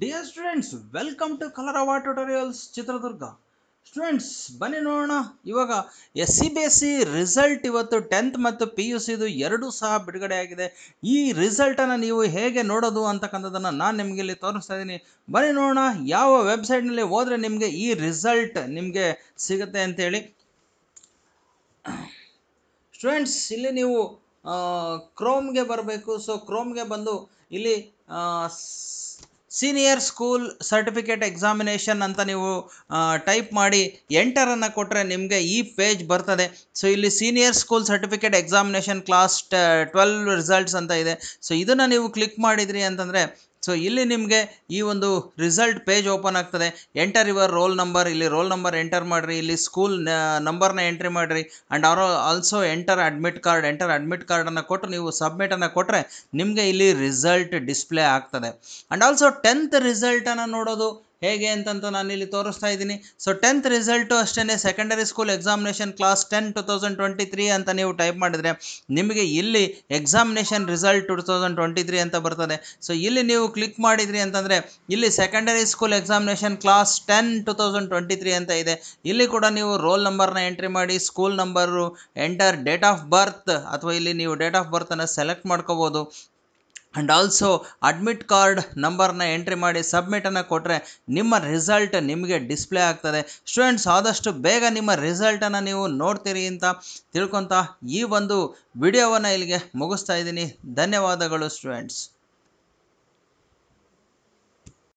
dear students welcome to colour ಅವಾರ್ tutorials Chitradurga students ಬನ್ನಿ ನೋಡೋಣ ಇವಾಗ S C B S C result ಇವತ್ತು ಟೆಂತ್ ಮತ್ತು ಪಿ ಯು ಸಿದು ಎರಡೂ ಸಹ ಬಿಡುಗಡೆಯಾಗಿದೆ ಈ ರಿಸಲ್ಟನ್ನು ನೀವು ಹೇಗೆ ನೋಡೋದು ಅಂತಕ್ಕಂಥದ್ದನ್ನು ನಾನು ನಿಮಗೆ ಇಲ್ಲಿ ತೋರಿಸ್ತಾ ಇದ್ದೀನಿ ಬನ್ನಿ ನೋಡೋಣ ಯಾವ ವೆಬ್ಸೈಟ್ನಲ್ಲಿ ಹೋದರೆ ನಿಮಗೆ ಈ ರಿಸಲ್ಟ್ ನಿಮಗೆ ಸಿಗುತ್ತೆ ಅಂತೇಳಿ ಸ್ಟೂಡೆಂಟ್ಸ್ ಇಲ್ಲಿ ನೀವು ಕ್ರೋಮ್ಗೆ ಬರಬೇಕು ಸೊ ಕ್ರೋಮ್ಗೆ ಬಂದು ಇಲ್ಲಿ ಸೀನಿಯರ್ ಸ್ಕೂಲ್ ಸರ್ಟಿಫಿಕೇಟ್ ಎಕ್ಸಾಮಿನೇಷನ್ ಅಂತ ನೀವು ಟೈಪ್ ಮಾಡಿ ಎಂಟರನ್ನು ಕೊಟ್ಟರೆ ನಿಮಗೆ ಈ ಪೇಜ್ ಬರ್ತದೆ ಸೊ ಇಲ್ಲಿ senior school certificate examination class twelve results ಅಂತ ಇದೆ ಸೊ ಇದನ್ನು ನೀವು ಕ್ಲಿಕ್ ಮಾಡಿದ್ರಿ ಅಂತಂದರೆ ಸೊ ಇಲ್ಲಿ ನಿಮಗೆ ಈ ಒಂದು ರಿಸಲ್ಟ್ ಪೇಜ್ ಓಪನ್ ಆಗ್ತದೆ ಎಂಟರ್ ಯುವರ್ ರೋಲ್ ನಂಬರ್ ಇಲ್ಲಿ ರೋಲ್ ನಂಬರ್ ಎಂಟರ್ ಮಾಡಿರಿ ಇಲ್ಲಿ ಸ್ಕೂಲ್ ನಂಬರ್ನ ಎಂಟ್ರಿ ಮಾಡಿರಿ ಆ್ಯಂಡ್ ಅವರು also enter admit card enter admit ಕಾರ್ಡನ್ನು ಕೊಟ್ಟು ನೀವು ಸಬ್ಮಿಟನ್ನು ಕೊಟ್ಟರೆ ನಿಮಗೆ ಇಲ್ಲಿ ರಿಸಲ್ಟ್ ಡಿಸ್ಪ್ಲೇ ಆಗ್ತದೆ ಆ್ಯಂಡ್ ಆಲ್ಸೋ ಟೆಂತ್ ರಿಸಲ್ಟನ್ನು ನೋಡೋದು ಹೇಗೆ ಅಂತಂತ ನಾನಿಲ್ಲಿ ತೋರಿಸ್ತಾ ಇದ್ದೀನಿ ಸೊ ಟೆಂತ್ ರಿಸಲ್ಟು ಅಷ್ಟೇ secondary school examination class ten two thousand twenty three ಅಂತ ನೀವು ಟೈಪ್ ಮಾಡಿದರೆ ನಿಮಗೆ ಇಲ್ಲಿ examination result two thousand twenty three ಅಂತ ಬರ್ತದೆ ಸೊ ಇಲ್ಲಿ ನೀವು ಕ್ಲಿಕ್ ಮಾಡಿದ್ರಿ ಅಂತಂದರೆ ಇಲ್ಲಿ secondary school examination class ten two thousand twenty three ಅಂತ ಇದೆ ಇಲ್ಲಿ ಕೂಡ ನೀವು ರೋಲ್ ನಂಬರ್ನ ಎಂಟ್ರಿ ಮಾಡಿ school number enter date of birth ಅಥವಾ ಇಲ್ಲಿ ನೀವು ಡೇಟ್ ಆಫ್ ಬರ್ತನ್ನು ಸೆಲೆಕ್ಟ್ ಮಾಡ್ಕೋಬೋದು ಆ್ಯಂಡ್ ಆಲ್ಸೋ ಅಡ್ಮಿಟ್ ಕಾರ್ಡ್ ನಂಬರ್ನ ಎಂಟ್ರಿ ಮಾಡಿ ಸಬ್ಮಿಟನ್ನು ಕೊಟ್ಟರೆ ನಿಮ್ಮ ರಿಸಲ್ಟ್ ನಿಮಗೆ ಡಿಸ್ಪ್ಲೇ ಆಗ್ತದೆ ಸ್ಟೂಡೆಂಟ್ಸ್ ಆದಷ್ಟು ಬೇಗ ನಿಮ್ಮ ರಿಸಲ್ಟನ್ನು ನೀವು ನೋಡ್ತೀರಿ ಅಂತ ತಿಳ್ಕೊತಾ ಈ ಒಂದು ವಿಡಿಯೋವನ್ನು ಇಲ್ಲಿಗೆ ಮುಗಿಸ್ತಾ ಇದ್ದೀನಿ ಧನ್ಯವಾದಗಳು ಸ್ಟೂಡೆಂಟ್ಸ್